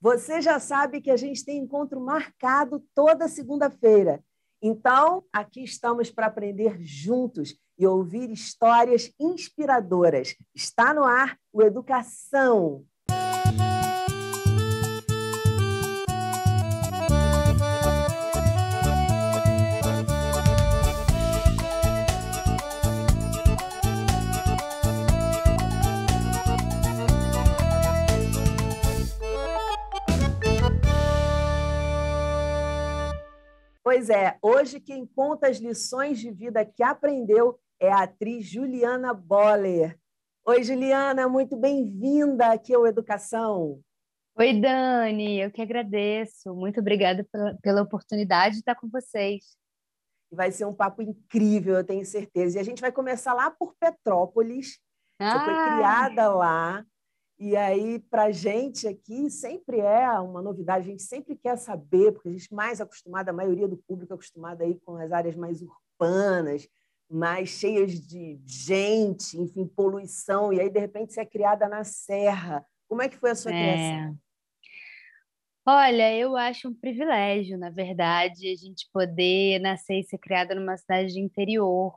Você já sabe que a gente tem encontro marcado toda segunda-feira. Então, aqui estamos para aprender juntos e ouvir histórias inspiradoras. Está no ar o Educação. Pois é, hoje quem conta as lições de vida que aprendeu é a atriz Juliana Boller. Oi, Juliana, muito bem-vinda aqui ao Educação. Oi, Dani, eu que agradeço. Muito obrigada pela, pela oportunidade de estar com vocês. Vai ser um papo incrível, eu tenho certeza. E a gente vai começar lá por Petrópolis. Ah. Você foi ah! criada lá, e aí, para a gente aqui, sempre é uma novidade, a gente sempre quer saber, porque a gente mais acostumada, a maioria do público é acostumada aí com as áreas mais urbanas, mais cheias de gente, enfim, poluição, e aí, de repente, você é criada na serra. Como é que foi a sua é. criação? Olha, eu acho um privilégio, na verdade, a gente poder nascer e ser criada numa cidade de interior,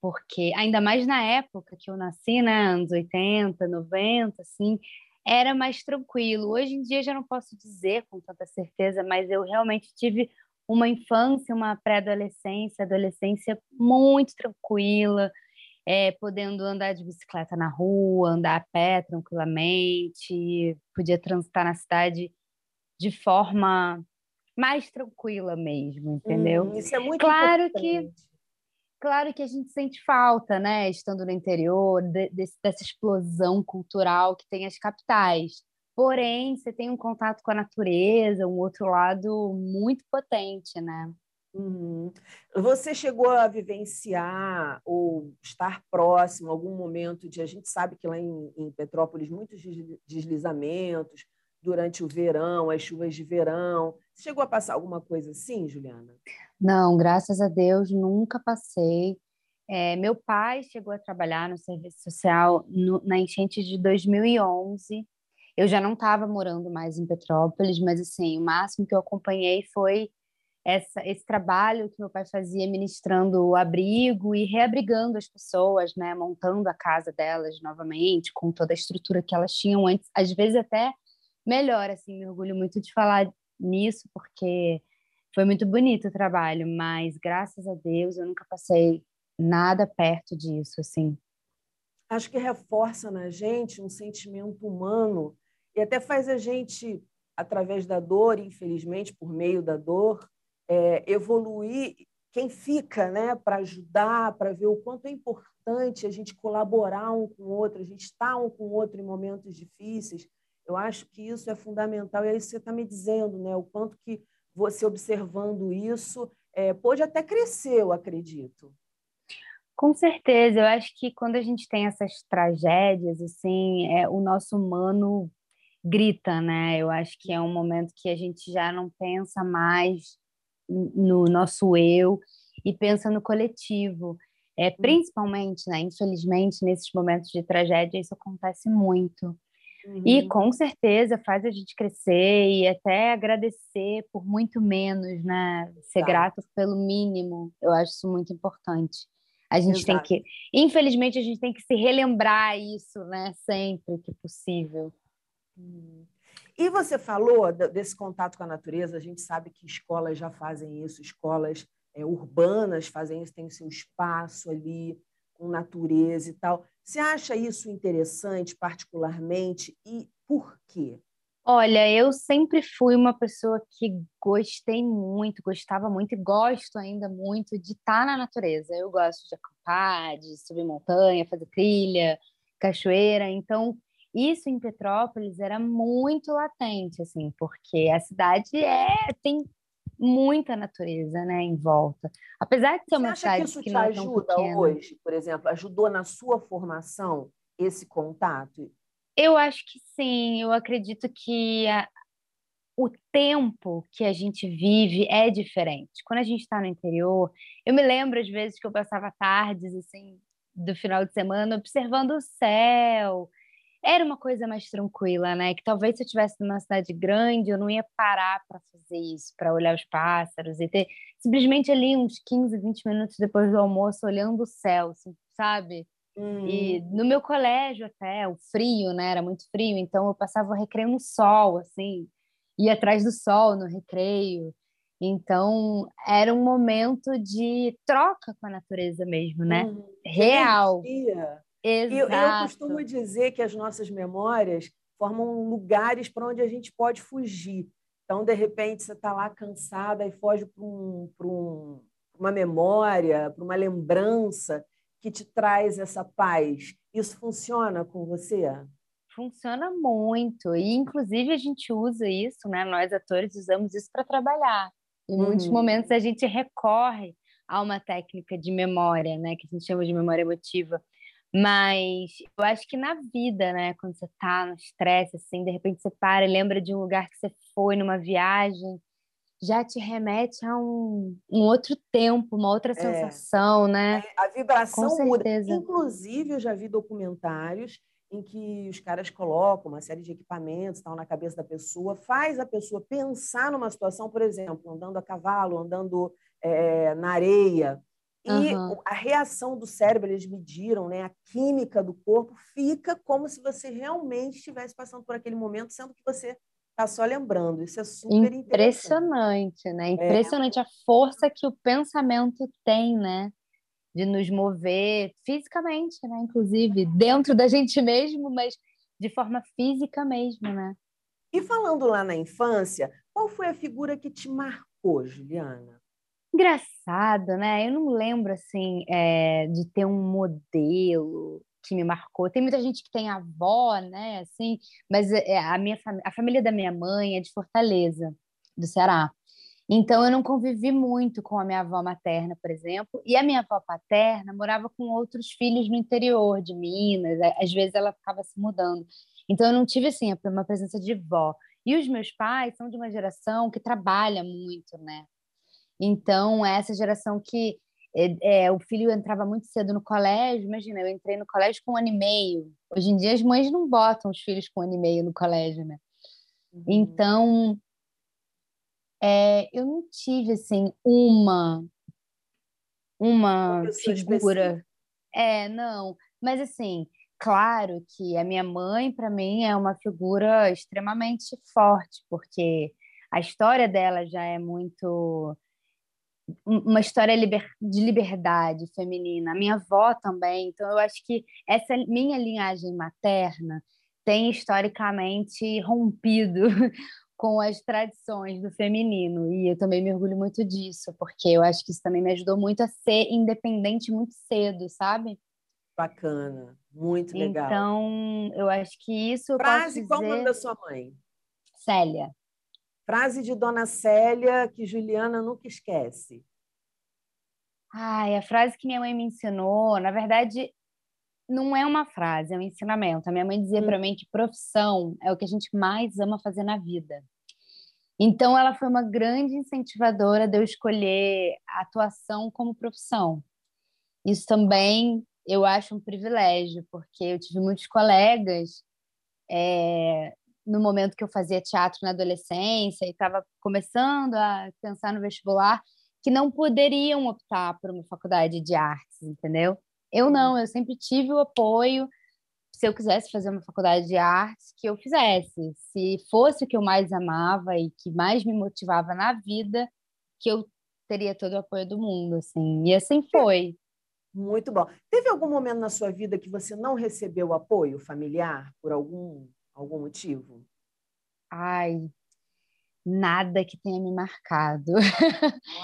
porque ainda mais na época que eu nasci, né, anos 80, 90, assim, era mais tranquilo. Hoje em dia já não posso dizer com tanta certeza, mas eu realmente tive uma infância, uma pré-adolescência, adolescência muito tranquila, é, podendo andar de bicicleta na rua, andar a pé tranquilamente, podia transitar na cidade de forma mais tranquila mesmo, entendeu? Hum, isso é muito claro importante. que Claro que a gente sente falta, né, estando no interior, de, dessa explosão cultural que tem as capitais. Porém, você tem um contato com a natureza, um outro lado muito potente, né? Uhum. Você chegou a vivenciar ou estar próximo algum momento de. A gente sabe que lá em, em Petrópolis muitos deslizamentos, durante o verão, as chuvas de verão. Você chegou a passar alguma coisa assim, Juliana? Não, graças a Deus nunca passei. É, meu pai chegou a trabalhar no serviço social no, na enchente de 2011. Eu já não estava morando mais em Petrópolis, mas assim, o máximo que eu acompanhei foi essa, esse trabalho que meu pai fazia ministrando o abrigo e reabrigando as pessoas, né, montando a casa delas novamente, com toda a estrutura que elas tinham antes, às vezes até melhor, assim, me orgulho muito de falar nisso, porque foi muito bonito o trabalho, mas graças a Deus eu nunca passei nada perto disso, assim. Acho que reforça na gente um sentimento humano e até faz a gente, através da dor, infelizmente, por meio da dor, é, evoluir quem fica, né, para ajudar, para ver o quanto é importante a gente colaborar um com o outro, a gente estar tá um com o outro em momentos difíceis. Eu acho que isso é fundamental, e aí você está me dizendo, né, o quanto que você observando isso é, até crescer, eu acredito. Com certeza, eu acho que quando a gente tem essas tragédias, assim, é, o nosso humano grita, né? Eu acho que é um momento que a gente já não pensa mais no nosso eu e pensa no coletivo. É, hum. principalmente, né, infelizmente, nesses momentos de tragédia, isso acontece muito. Uhum. E com certeza faz a gente crescer e até agradecer por muito menos, né? Ser grato pelo mínimo, eu acho isso muito importante. A gente Exato. tem que, infelizmente, a gente tem que se relembrar isso, né? Sempre que possível. Uhum. E você falou desse contato com a natureza, a gente sabe que escolas já fazem isso, escolas é, urbanas fazem isso, tem seu espaço ali com natureza e tal. Você acha isso interessante, particularmente, e por quê? Olha, eu sempre fui uma pessoa que gostei muito, gostava muito e gosto ainda muito de estar na natureza. Eu gosto de acampar, de subir montanha, fazer trilha, cachoeira. Então, isso em Petrópolis era muito latente, assim, porque a cidade é tem muita natureza, né, em volta. Apesar de ser uma cidade que, isso que te é ajuda pequena, hoje, por exemplo, ajudou na sua formação esse contato? Eu acho que sim. Eu acredito que a, o tempo que a gente vive é diferente. Quando a gente está no interior, eu me lembro às vezes que eu passava tardes assim do final de semana observando o céu, era uma coisa mais tranquila, né? Que talvez se eu tivesse numa cidade grande, eu não ia parar para fazer isso, para olhar os pássaros e ter simplesmente ali uns 15, 20 minutos depois do almoço olhando o céu, assim, sabe? E hum. no meu colégio até, o frio, né? Era muito frio, então eu passava o recreio no sol, assim, ia atrás do sol no recreio. Então, era um momento de troca com a natureza mesmo, né? Hum, Real. Energia. Exato. eu, eu costumo dizer que as nossas memórias formam lugares para onde a gente pode fugir. Então, de repente, você está lá cansada e foge para um, um, uma memória, para uma lembrança que te traz essa paz. Isso funciona com você? Funciona muito. E, inclusive, a gente usa isso, né? Nós, atores, usamos isso para trabalhar. Em uhum. muitos momentos, a gente recorre a uma técnica de memória, né? Que a gente chama de memória emotiva, mas eu acho que na vida, né, quando você tá no estresse, assim, de repente você para e lembra de um lugar que você foi numa viagem, já te remete a um, um outro tempo, uma outra é. sensação, né? é. né? A vibração Com certeza. muda. Inclusive, eu já vi documentários em que os caras colocam uma série de equipamentos tal na cabeça da pessoa, faz a pessoa pensar numa situação, por exemplo, andando a cavalo, andando é, na areia, e uhum. a reação do cérebro, eles mediram, né? A química do corpo fica como se você realmente estivesse passando por aquele momento, sendo que você está só lembrando. Isso é super impressionante, né? É. Impressionante é. a força que o pensamento tem, né? De nos mover fisicamente, né? Inclusive, dentro da gente mesmo, mas de forma física mesmo, né? E falando lá na infância, qual foi a figura que te marcou, Juliana? Engraçado, né? Eu não lembro, assim, é, de ter um modelo que me marcou. Tem muita gente que tem avó, né? Assim, mas é, é, a, minha a família da minha mãe é de Fortaleza, do Ceará. Então, eu não convivi muito com a minha avó materna, por exemplo, e a minha avó paterna morava com outros filhos no interior de Minas, às vezes ela ficava se mudando. Então, eu não tive, assim, uma presença de vó. E os meus pais são de uma geração que trabalha muito, né? Então, essa geração que é, é, o filho entrava muito cedo no colégio, imagina, eu entrei no colégio com um ano e meio. Hoje em dia as mães não botam os filhos com um ano e meio no colégio, né? Uhum. Então, é, eu não tive, assim, uma, uma figura. É, não. Mas, assim, claro que a minha mãe, para mim, é uma figura extremamente forte, porque a história dela já é muito uma história liber, de liberdade feminina. A minha avó também. Então, eu acho que essa minha linhagem materna tem historicamente rompido com as tradições do feminino. E eu também me orgulho muito disso, porque eu acho que isso também me ajudou muito a ser independente muito cedo, sabe? Bacana, muito legal. Então, eu acho que isso. Quase qual o nome da sua mãe? Célia. Frase de Dona Célia que Juliana nunca esquece. Ai, a frase que minha mãe me ensinou, na verdade, não é uma frase, é um ensinamento. A minha mãe dizia hum. para mim que profissão é o que a gente mais ama fazer na vida. Então, ela foi uma grande incentivadora de eu escolher a atuação como profissão. Isso também eu acho um privilégio, porque eu tive muitos colegas é, no momento que eu fazia teatro na adolescência e estava começando a pensar no vestibular, que não poderiam optar por uma faculdade de artes, entendeu? Eu não, uhum. eu sempre tive o apoio. Se eu quisesse fazer uma faculdade de artes, que eu fizesse. Se fosse o que eu mais amava e que mais me motivava na vida, que eu teria todo o apoio do mundo, assim. E assim é. foi. Muito bom. Teve algum momento na sua vida que você não recebeu apoio familiar por algum Algum motivo? Ai, nada que tenha me marcado.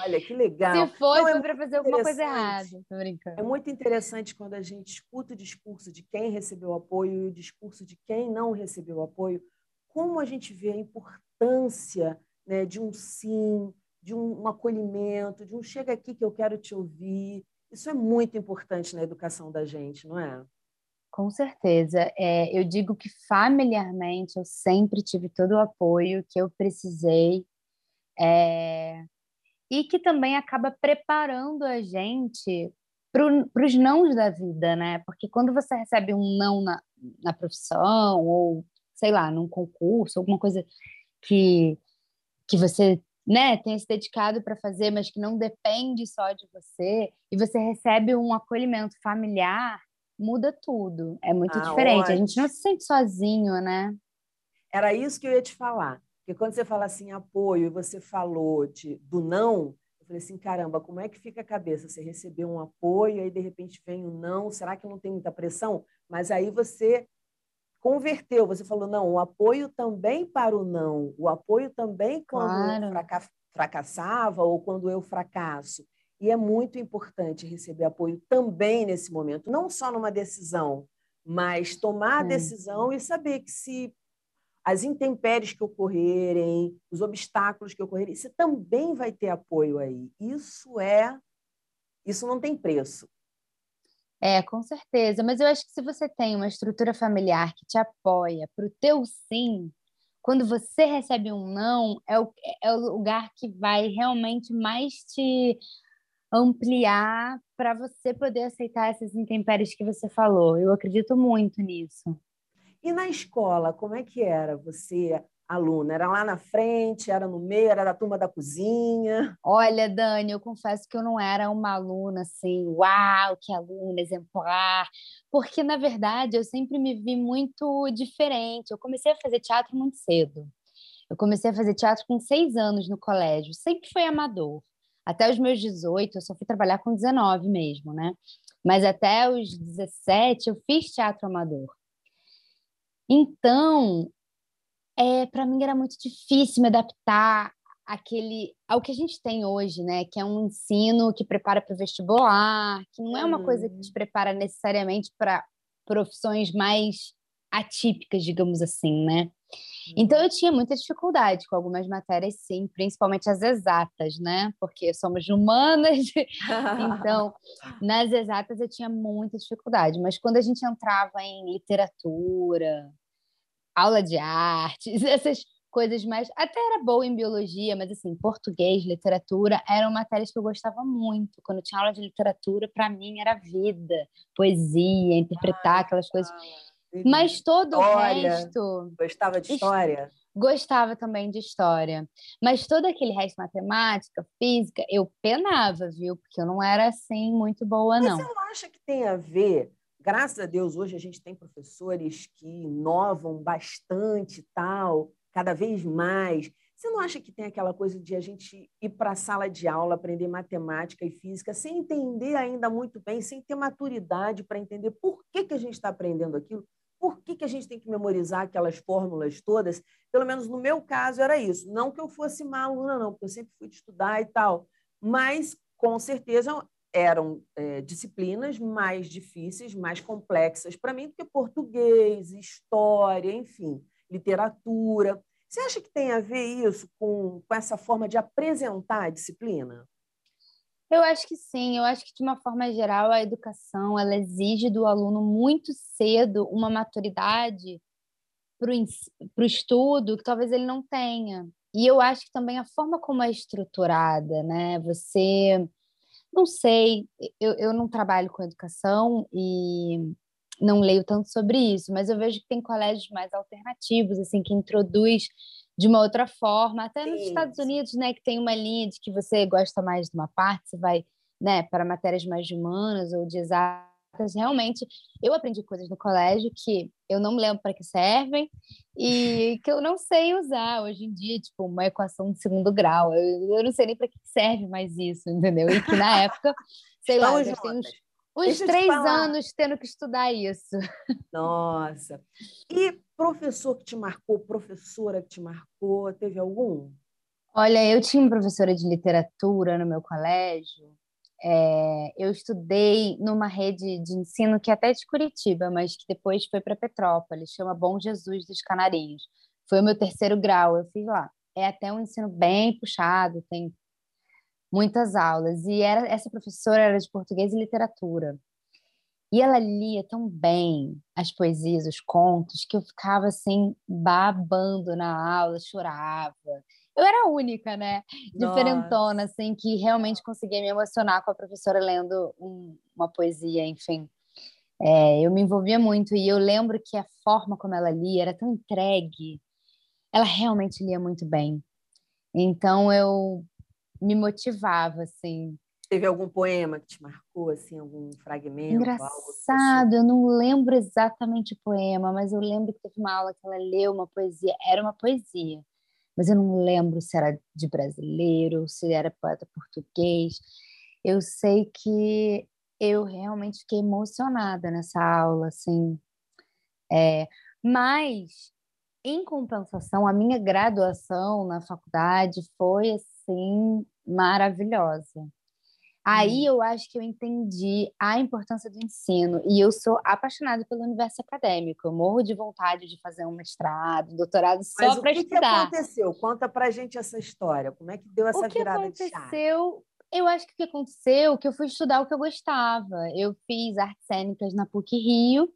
Olha, que legal. Se foi, Não, é foi para fazer alguma coisa errada. Tô brincando. É muito interessante quando a gente escuta o discurso de quem recebeu apoio e o discurso de quem não recebeu apoio, como a gente vê a importância né, de um sim, de um, um acolhimento, de um chega aqui que eu quero te ouvir. Isso é muito importante na educação da gente, não é? Com certeza. É, eu digo que familiarmente eu sempre tive todo o apoio que eu precisei é, e que também acaba preparando a gente para os nãos da vida, né? Porque quando você recebe um não na, na profissão ou, sei lá, num concurso, alguma coisa que, que você né, tenha se dedicado para fazer, mas que não depende só de você, e você recebe um acolhimento familiar muda tudo. É muito ah, diferente. Ótimo. A gente não se sente sozinho, né? Era isso que eu ia te falar. Porque quando você fala assim, apoio, e você falou de, do não, eu falei assim, caramba, como é que fica a cabeça? Você recebeu um apoio, aí de repente vem o um não, será que não tem muita pressão? Mas aí você converteu, você falou, não, o apoio também para o não, o apoio também quando claro. fracassava ou quando eu fracasso. E é muito importante receber apoio também nesse momento, não só numa decisão, mas tomar a uhum. decisão e saber que se as intempéries que ocorrerem, os obstáculos que ocorrerem, você também vai ter apoio aí. Isso é, isso não tem preço. É, com certeza. Mas eu acho que se você tem uma estrutura familiar que te apoia para o teu sim, quando você recebe um não, é o, é o lugar que vai realmente mais te ampliar para você poder aceitar essas intempéries que você falou. Eu acredito muito nisso. E na escola, como é que era você, aluna? Era lá na frente, era no meio, era da turma da cozinha? Olha, Dani, eu confesso que eu não era uma aluna assim, uau, que aluna exemplar, porque na verdade eu sempre me vi muito diferente. Eu comecei a fazer teatro muito cedo. Eu comecei a fazer teatro com seis anos no colégio, sempre foi amador até os meus 18, eu só fui trabalhar com 19 mesmo, né? Mas até os 17 eu fiz teatro amador. Então, é, para mim era muito difícil me adaptar aquele ao que a gente tem hoje, né? Que é um ensino que prepara para o vestibular, que não é uma hum. coisa que te uhum. prepara necessariamente para profissões mais atípicas, digamos assim, né? Então eu uhum. tinha muita dificuldade com algumas matérias, sim, principalmente as exatas, né? Porque somos humanas. então, nas exatas eu tinha muita dificuldade, mas quando a gente entrava em literatura, aula de artes, essas coisas mais, até era boa em biologia, mas assim, português, literatura, eram matérias que eu gostava muito. Quando eu tinha aula de literatura, para mim era vida, poesia, interpretar aquelas coisas. Mas todo história. o resto. Gostava de história? Gostava também de história. Mas todo aquele resto, matemática, física, eu penava, viu? Porque eu não era assim muito boa, não. Mas você não acha que tem a ver? Graças a Deus, hoje a gente tem professores que inovam bastante tal, cada vez mais. Você não acha que tem aquela coisa de a gente ir para a sala de aula aprender matemática e física sem entender ainda muito bem, sem ter maturidade para entender por que, que a gente está aprendendo aquilo? Por que, que a gente tem que memorizar aquelas fórmulas todas? Pelo menos no meu caso era isso. Não que eu fosse má aluna, não, porque eu sempre fui estudar e tal. Mas, com certeza, eram é, disciplinas mais difíceis, mais complexas para mim do que português, história, enfim, literatura. Você acha que tem a ver isso com, com essa forma de apresentar a disciplina? Eu acho que sim, eu acho que de uma forma geral a educação ela exige do aluno muito cedo uma maturidade para o estudo que talvez ele não tenha. E eu acho que também a forma como é estruturada, né? Você não sei, eu, eu não trabalho com educação e não leio tanto sobre isso, mas eu vejo que tem colégios mais alternativos, assim, que introduz de uma outra forma, até nos Estados Unidos, né, que tem uma linha de que você gosta mais de uma parte, você vai, né, para matérias mais humanas ou de exatas. Realmente, eu aprendi coisas no colégio que eu não lembro para que servem e que eu não sei usar hoje em dia, tipo, uma equação de segundo grau. Eu, eu não sei nem para que serve mais isso, entendeu? E que na época, sei lá, eu tenho uns uns três anos tendo que estudar isso. Nossa. E professor que te marcou, professora que te marcou, teve algum? Olha, eu tinha uma professora de literatura no meu colégio. É, eu estudei numa rede de ensino que é até de Curitiba, mas que depois foi para Petrópolis, chama Bom Jesus dos Canarinhos. Foi o meu terceiro grau, eu fiz lá. É até um ensino bem puxado, tem muitas aulas. E era essa professora era de português e literatura. E ela lia tão bem as poesias, os contos, que eu ficava assim, babando na aula, chorava. Eu era a única, né? Diferentona, Nossa. assim, que realmente conseguia me emocionar com a professora lendo um, uma poesia, enfim. É, eu me envolvia muito e eu lembro que a forma como ela lia era tão entregue. Ela realmente lia muito bem. Então eu me motivava, assim. Teve algum poema que te marcou, assim, algum fragmento? Engraçado, eu não lembro exatamente o poema, mas eu lembro que teve uma aula que ela leu uma poesia, era uma poesia, mas eu não lembro se era de brasileiro, se era poeta português. Eu sei que eu realmente fiquei emocionada nessa aula, assim. É, mas, em compensação, a minha graduação na faculdade foi, assim, maravilhosa. Aí hum. eu acho que eu entendi a importância do ensino e eu sou apaixonada pelo universo acadêmico. Eu morro de vontade de fazer um mestrado, doutorado só para estudar. O que aconteceu? Conta pra gente essa história. Como é que deu essa que virada de chave? aconteceu? Eu acho que o que aconteceu é que eu fui estudar o que eu gostava. Eu fiz artes cênicas na PUC Rio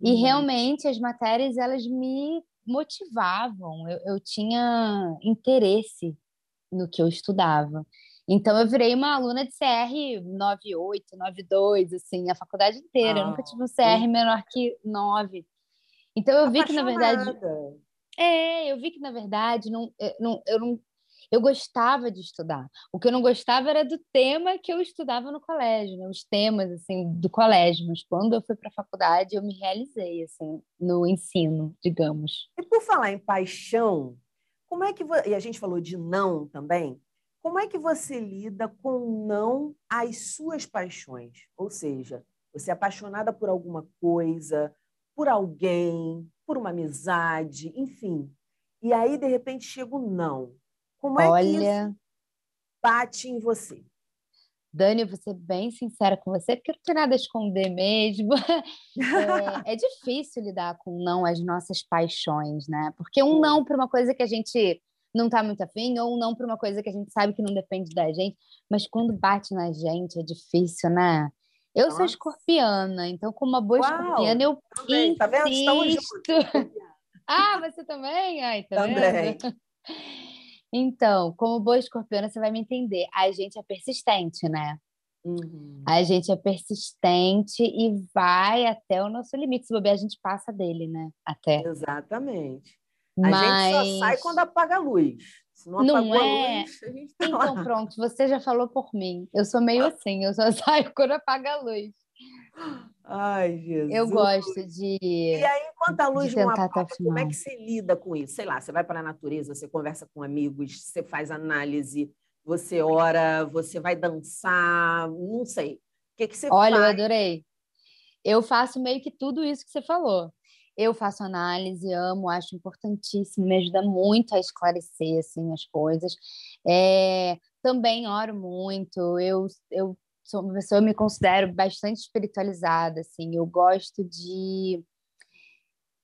e hum. realmente as matérias elas me motivavam. eu, eu tinha interesse no que eu estudava. Então eu virei uma aluna de CR 98, 92, assim, a faculdade inteira. Ah, eu nunca tive um CR sim. menor que 9. Então eu Apaixonada. vi que na verdade É, eu vi que na verdade não, eh, não, eu não eu gostava de estudar. O que eu não gostava era do tema que eu estudava no colégio, né? os temas assim do colégio. Mas quando eu fui para a faculdade, eu me realizei assim no ensino, digamos. E por falar em paixão, como é que e a gente falou de não também? Como é que você lida com não às suas paixões? Ou seja, você é apaixonada por alguma coisa, por alguém, por uma amizade, enfim. E aí de repente chega o não. Como é Olha... que isso bate em você? Dani, eu vou ser bem sincera com você, porque não tem nada a esconder mesmo. É, é difícil lidar com não as nossas paixões, né? Porque um não para uma coisa que a gente não está muito afim, ou um não para uma coisa que a gente sabe que não depende da gente, mas quando bate na gente é difícil, né? Eu Nossa. sou escorpiana, então com uma boa Uau, escorpiana eu também, insisto. Tá vendo? Estamos juntos. ah, você também? Ai, tá também. Vendo? Então, como boa escorpiana, você vai me entender. A gente é persistente, né? Uhum. A gente é persistente e vai até o nosso limite. Se bobear, a gente passa dele, né? Até. Exatamente. A Mas... gente só sai quando apaga a luz. Se não, não é. Luz, tá então, lá. pronto, você já falou por mim. Eu sou meio assim, eu só saio quando apaga a luz. Ai, Jesus. Eu gosto de. E aí, enquanto a luz não apaga, como é que se lida com isso? Sei lá, você vai para a natureza, você conversa com amigos, você faz análise, você ora, você vai dançar, não sei. O que, que você Olha, faz? eu adorei. Eu faço meio que tudo isso que você falou. Eu faço análise, amo, acho importantíssimo, me ajuda muito a esclarecer assim, as coisas. É, também oro muito, eu, eu sou uma pessoa, eu me considero bastante espiritualizada, assim, eu gosto de,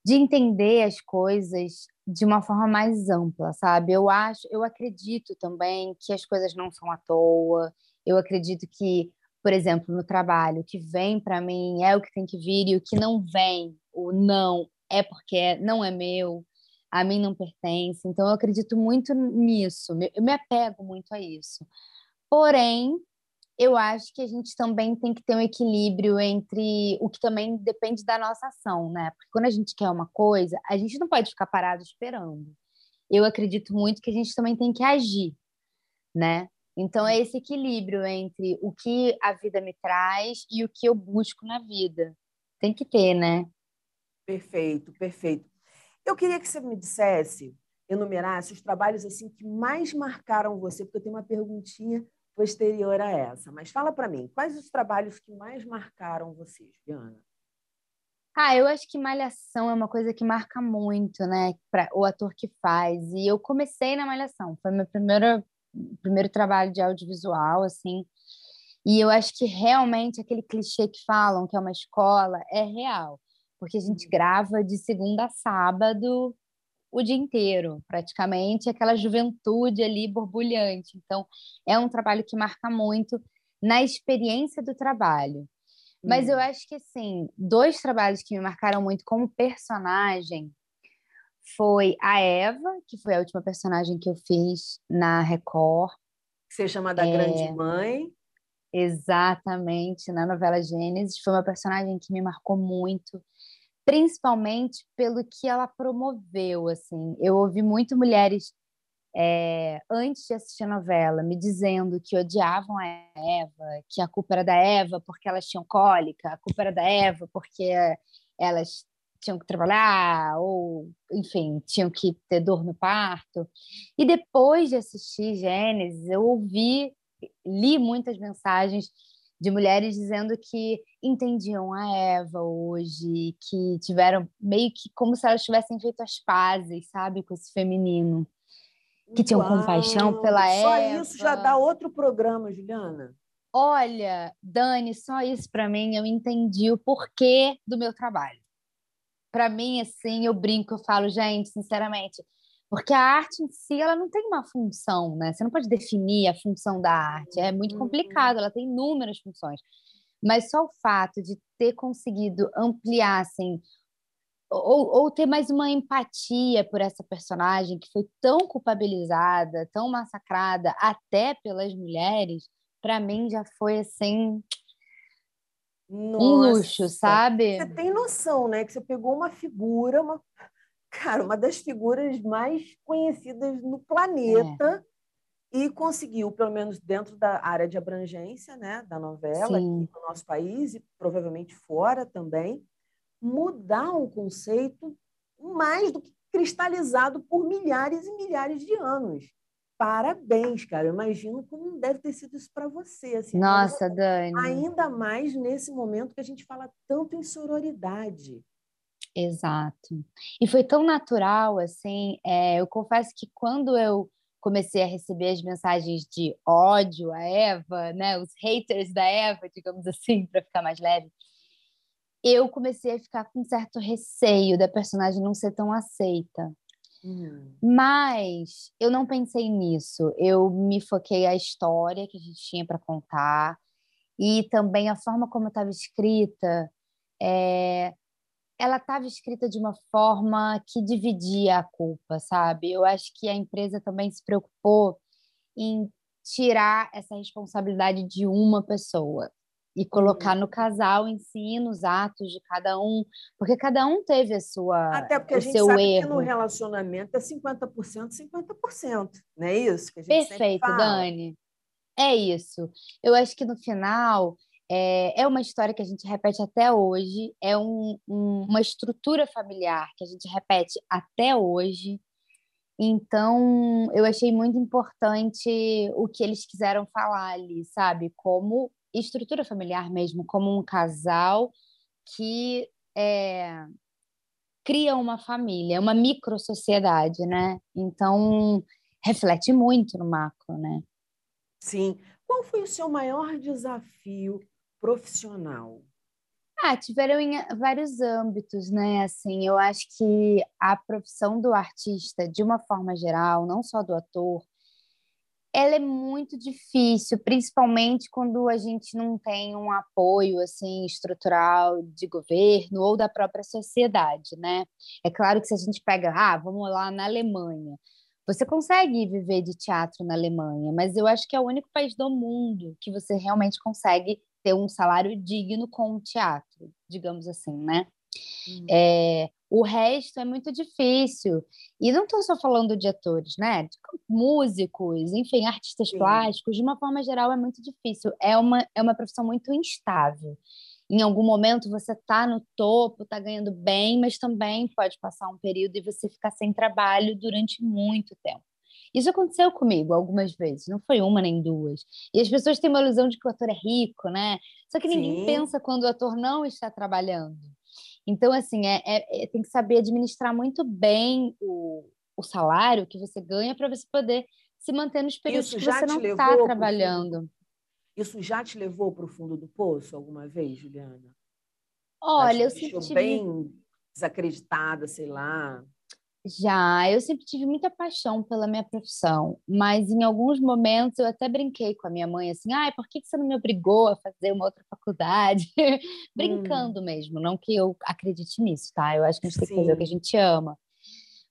de entender as coisas de uma forma mais ampla, sabe? Eu acho, eu acredito também que as coisas não são à toa. Eu acredito que, por exemplo, no trabalho, o que vem para mim é o que tem que vir e o que não vem, o não é porque é, não é meu, a mim não pertence. Então eu acredito muito nisso, eu me apego muito a isso. Porém, eu acho que a gente também tem que ter um equilíbrio entre o que também depende da nossa ação, né? Porque quando a gente quer uma coisa, a gente não pode ficar parado esperando. Eu acredito muito que a gente também tem que agir, né? Então é esse equilíbrio entre o que a vida me traz e o que eu busco na vida. Tem que ter, né? Perfeito, perfeito. Eu queria que você me dissesse, enumerasse os trabalhos assim que mais marcaram você, porque eu tenho uma perguntinha posterior a essa. Mas fala para mim, quais os trabalhos que mais marcaram você, Juliana? Ah, eu acho que malhação é uma coisa que marca muito, né, para o ator que faz. E eu comecei na malhação, foi meu primeiro primeiro trabalho de audiovisual, assim. E eu acho que realmente aquele clichê que falam que é uma escola é real, porque a gente uhum. grava de segunda a sábado o dia inteiro, praticamente, aquela juventude ali borbulhante. Então, é um trabalho que marca muito na experiência do trabalho. Mas eu hum. acho que, assim, dois trabalhos que me marcaram muito como personagem foi a Eva, que foi a última personagem que eu fiz na Record. Que chamada da é... Grande Mãe. Exatamente, na novela Gênesis. Foi uma personagem que me marcou muito principalmente pelo que ela promoveu, assim. Eu ouvi muito mulheres é, antes de assistir a novela me dizendo que odiavam a Eva, que a culpa era da Eva porque elas tinham cólica, a culpa era da Eva porque elas tinham que trabalhar ou, enfim, tinham que ter dor no parto. E depois de assistir Gênesis, eu ouvi, li muitas mensagens de mulheres dizendo que entendiam a Eva hoje, que tiveram meio que como se elas tivessem feito as pazes, sabe, com esse feminino. Que tinham Uau, compaixão pela só Eva. Só isso já dá outro programa, Juliana. Olha, Dani, só isso para mim eu entendi o porquê do meu trabalho. Para mim, assim, eu brinco, eu falo, gente, sinceramente, porque a arte em si, ela não tem uma função, né? Você não pode definir a função da arte. É muito uhum. complicado, ela tem inúmeras funções. Mas só o fato de ter conseguido ampliar, assim, ou, ou ter mais uma empatia por essa personagem que foi tão culpabilizada, tão massacrada, até pelas mulheres, para mim já foi, assim, nossa. um luxo, sabe? Você tem noção, né? Que você pegou uma figura, uma cara, uma das figuras mais conhecidas no planeta é. e conseguiu, pelo menos dentro da área de abrangência né, da novela, Sim. aqui no nosso país e provavelmente fora também, mudar um conceito mais do que cristalizado por milhares e milhares de anos. Parabéns, cara. Eu imagino como deve ter sido isso para você. Assim, Nossa, Dani. Ainda mais nesse momento que a gente fala tanto em sororidade. Exato. E foi tão natural, assim, é, eu confesso que quando eu comecei a receber as mensagens de ódio a Eva, né, os haters da Eva, digamos assim, para ficar mais leve, eu comecei a ficar com um certo receio da personagem não ser tão aceita. Hum. Mas eu não pensei nisso. Eu me foquei a história que a gente tinha para contar e também a forma como estava escrita. É, ela estava escrita de uma forma que dividia a culpa, sabe? Eu acho que a empresa também se preocupou em tirar essa responsabilidade de uma pessoa e uhum. colocar no casal em si, nos atos de cada um, porque cada um teve a sua Até porque o a gente seu sabe erro. que no relacionamento é 50%, 50%, não é isso? que a gente Perfeito, Dani. É isso. Eu acho que no final é, é, uma história que a gente repete até hoje, é um, um, uma estrutura familiar que a gente repete até hoje. Então, eu achei muito importante o que eles quiseram falar ali, sabe? Como estrutura familiar mesmo, como um casal que é, cria uma família, uma microsociedade, né? Então, reflete muito no macro, né? Sim. Qual foi o seu maior desafio profissional? Ah, tiveram em vários âmbitos, né? Assim, eu acho que a profissão do artista, de uma forma geral, não só do ator, ela é muito difícil, principalmente quando a gente não tem um apoio assim estrutural de governo ou da própria sociedade, né? É claro que se a gente pega, ah, vamos lá na Alemanha, você consegue viver de teatro na Alemanha, mas eu acho que é o único país do mundo que você realmente consegue ter um salário digno com o teatro, digamos assim, né? Hum. É, o resto é muito difícil. E não estou só falando de atores, né? De músicos, enfim, artistas Sim. plásticos, de uma forma geral, é muito difícil. É uma, é uma profissão muito instável. Em algum momento você está no topo, está ganhando bem, mas também pode passar um período e você ficar sem trabalho durante muito tempo. Isso aconteceu comigo algumas vezes, não foi uma nem duas. E as pessoas têm uma ilusão de que o ator é rico, né? Só que ninguém Sim. pensa quando o ator não está trabalhando. Então, assim, é, é, é tem que saber administrar muito bem o, o salário que você ganha para você poder se manter nos períodos Isso que você não está trabalhando. Isso já te levou para o fundo do poço alguma vez, Juliana? Olha, eu senti bem desacreditada, sei lá. Já, eu sempre tive muita paixão pela minha profissão, mas em alguns momentos eu até brinquei com a minha mãe assim: ai, por que você não me obrigou a fazer uma outra faculdade? Hum. Brincando hum. mesmo, não que eu acredite nisso, tá? Eu acho que a gente tem que fazer o que a gente ama.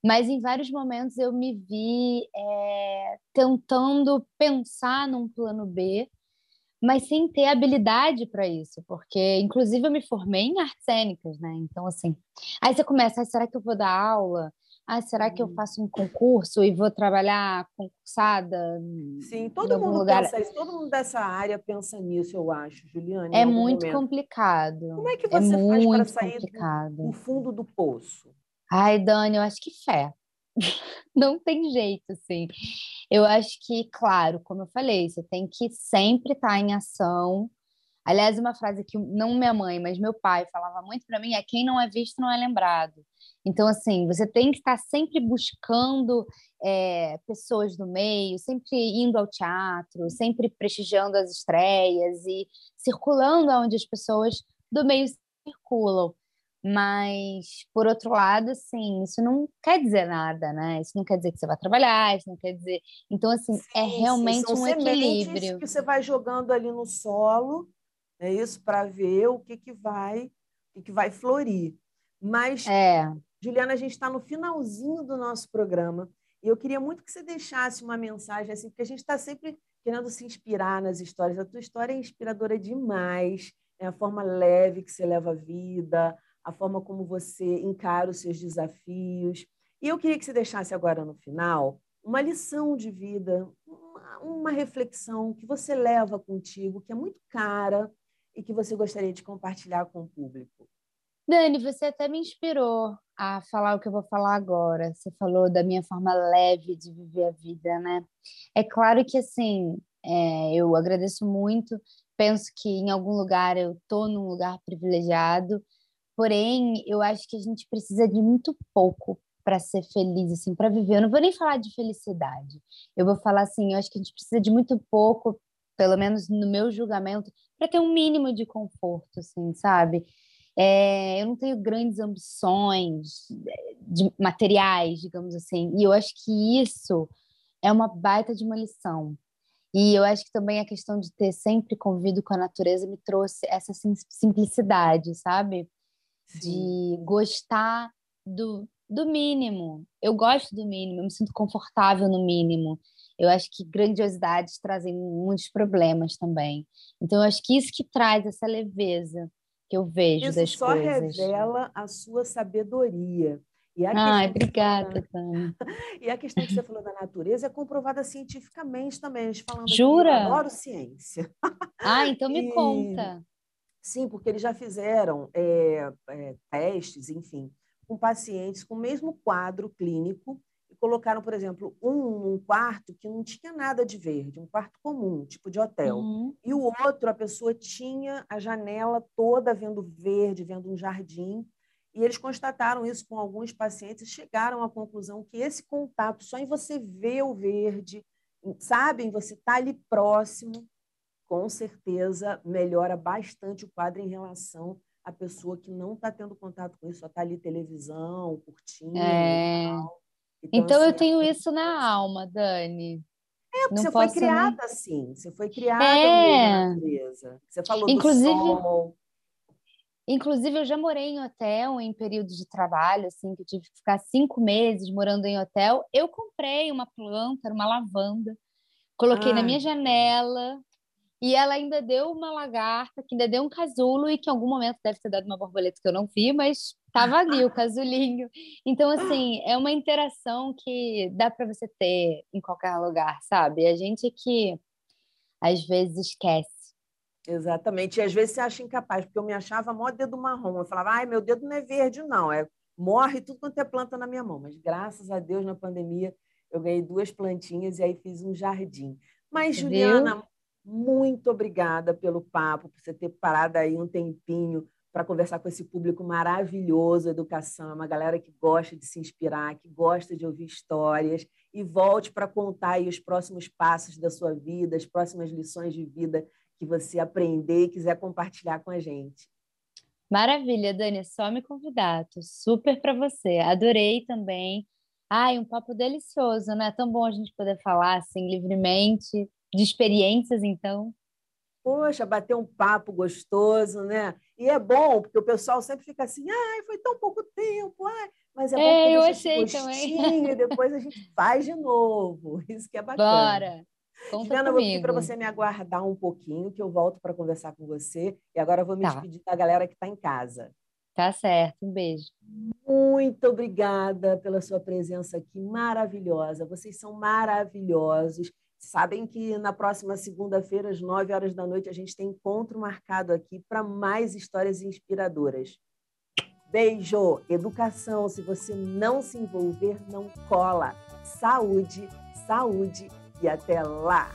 Mas em vários momentos eu me vi é, tentando pensar num plano B, mas sem ter habilidade para isso, porque inclusive eu me formei em artes cênicas, né? Então assim, aí você começa, será que eu vou dar aula? ah, será que eu uhum. faço um concurso e vou trabalhar concursada? Sim, todo mundo lugar? pensa isso, todo mundo dessa área pensa nisso, eu acho, Juliane. É muito momento. complicado. Como é que é você é faz para sair complicado. do, do fundo do poço? Ai, Dani, eu acho que fé. Não tem jeito, assim. Eu acho que, claro, como eu falei, você tem que sempre estar tá em ação, Aliás, uma frase que não minha mãe, mas meu pai falava muito para mim é quem não é visto não é lembrado. Então, assim, você tem que estar tá sempre buscando é, pessoas do meio, sempre indo ao teatro, sempre prestigiando as estreias e circulando onde as pessoas do meio circulam. Mas, por outro lado, assim, isso não quer dizer nada, né? Isso não quer dizer que você vai trabalhar, isso não quer dizer. Então, assim, é sim, é realmente sim, um equilíbrio. que você vai jogando ali no solo é isso para ver o que que vai, o que, que vai florir. Mas é. Juliana, a gente está no finalzinho do nosso programa e eu queria muito que você deixasse uma mensagem assim, porque a gente está sempre querendo se inspirar nas histórias. A tua história é inspiradora demais, É a forma leve que você leva a vida, a forma como você encara os seus desafios. E eu queria que você deixasse agora no final uma lição de vida, uma reflexão que você leva contigo, que é muito cara e que você gostaria de compartilhar com o público? Dani, você até me inspirou a falar o que eu vou falar agora. Você falou da minha forma leve de viver a vida, né? É claro que, assim, é, eu agradeço muito. Penso que em algum lugar eu estou num lugar privilegiado. Porém, eu acho que a gente precisa de muito pouco para ser feliz, assim, para viver. Eu não vou nem falar de felicidade. Eu vou falar assim, eu acho que a gente precisa de muito pouco pelo menos no meu julgamento, para ter um mínimo de conforto, assim, sabe? É, eu não tenho grandes ambições é, de materiais, digamos assim, e eu acho que isso é uma baita de uma lição. E eu acho que também a questão de ter sempre convivido com a natureza me trouxe essa simplicidade, sabe? Sim. De gostar do, do mínimo. Eu gosto do mínimo, eu me sinto confortável no mínimo. Eu acho que grandiosidades trazem muitos problemas também. Então, eu acho que isso que traz essa leveza que eu vejo isso das coisas. Isso só revela a sua sabedoria. E a obrigada, Tânia. E a questão que você falou da natureza é comprovada cientificamente também. falando Jura? Aqui, eu adoro ciência. Ah, então me conta. Sim, porque eles já fizeram é, é, testes, enfim, com pacientes com o mesmo quadro clínico colocaram, por exemplo, um, um quarto que não tinha nada de verde, um quarto comum, tipo de hotel. Uhum. E o outro, a pessoa tinha a janela toda vendo verde, vendo um jardim. E eles constataram isso com alguns pacientes, chegaram à conclusão que esse contato, só em você ver o verde, sabem, você está ali próximo, com certeza melhora bastante o quadro em relação à pessoa que não está tendo contato com isso, só está ali televisão, curtindo é... e tal. Então, então assim, eu tenho é isso na alma, Dani. É, porque Não você foi criada nem... assim, você foi criada é... na natureza. Você falou Inclusive... do sol. Inclusive, eu já morei em hotel em período de trabalho, assim, que eu tive que ficar cinco meses morando em hotel. Eu comprei uma planta, uma lavanda, coloquei na minha janela, e ela ainda deu uma lagarta, que ainda deu um casulo e que em algum momento deve ter dado uma borboleta que eu não vi, mas tava ali o casulinho. Então, assim, é uma interação que dá para você ter em qualquer lugar, sabe? A gente é que às vezes esquece. Exatamente. E às vezes você acha incapaz, porque eu me achava mó dedo marrom. Eu falava, ai, meu dedo não é verde, não. É, morre tudo quanto é planta na minha mão. Mas graças a Deus, na pandemia, eu ganhei duas plantinhas e aí fiz um jardim. Mas, Juliana, Viu? Muito obrigada pelo papo, por você ter parado aí um tempinho para conversar com esse público maravilhoso. Educação é uma galera que gosta de se inspirar, que gosta de ouvir histórias. E volte para contar aí os próximos passos da sua vida, as próximas lições de vida que você aprender e quiser compartilhar com a gente. Maravilha, Dani, é só me convidar. Tô super para você. Adorei também. Ai, um papo delicioso, né? Tão bom a gente poder falar assim livremente de experiências, então. Poxa, bater um papo gostoso, né? E é bom, porque o pessoal sempre fica assim, ai, foi tão pouco tempo, ai, mas é, bom é, eu achei também. e depois a gente faz de novo. Isso que é bacana. Bora. Conta Juliana, comigo. vou pedir para você me aguardar um pouquinho, que eu volto para conversar com você. E agora eu vou me tá. despedir da galera que está em casa. Tá certo, um beijo. Muito obrigada pela sua presença aqui, maravilhosa. Vocês são maravilhosos. Sabem que na próxima segunda-feira, às 9 horas da noite, a gente tem encontro marcado aqui para mais histórias inspiradoras. Beijo! Educação, se você não se envolver, não cola. Saúde, saúde e até lá!